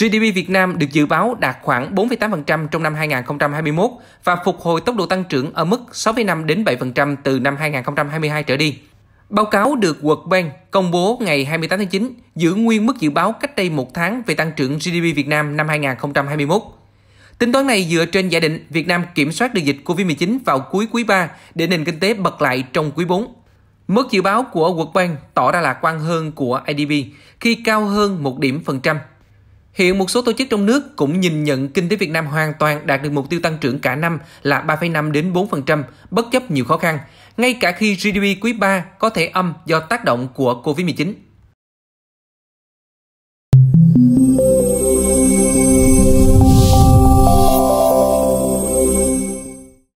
GDP Việt Nam được dự báo đạt khoảng 4,8% trong năm 2021 và phục hồi tốc độ tăng trưởng ở mức 6,5 đến 7% từ năm 2022 trở đi. Báo cáo được World Bank công bố ngày 28 tháng 9 giữ nguyên mức dự báo cách đây một tháng về tăng trưởng GDP Việt Nam năm 2021. Tính toán này dựa trên giả định Việt Nam kiểm soát được dịch COVID-19 vào cuối quý 3 để nền kinh tế bật lại trong quý 4. Mức dự báo của World Bank tỏ ra lạc quan hơn của IDB khi cao hơn một điểm phần trăm Hiện một số tổ chức trong nước cũng nhìn nhận kinh tế Việt Nam hoàn toàn đạt được mục tiêu tăng trưởng cả năm là 3,5 đến 4%, bất chấp nhiều khó khăn, ngay cả khi GDP quý 3 có thể âm do tác động của COVID-19.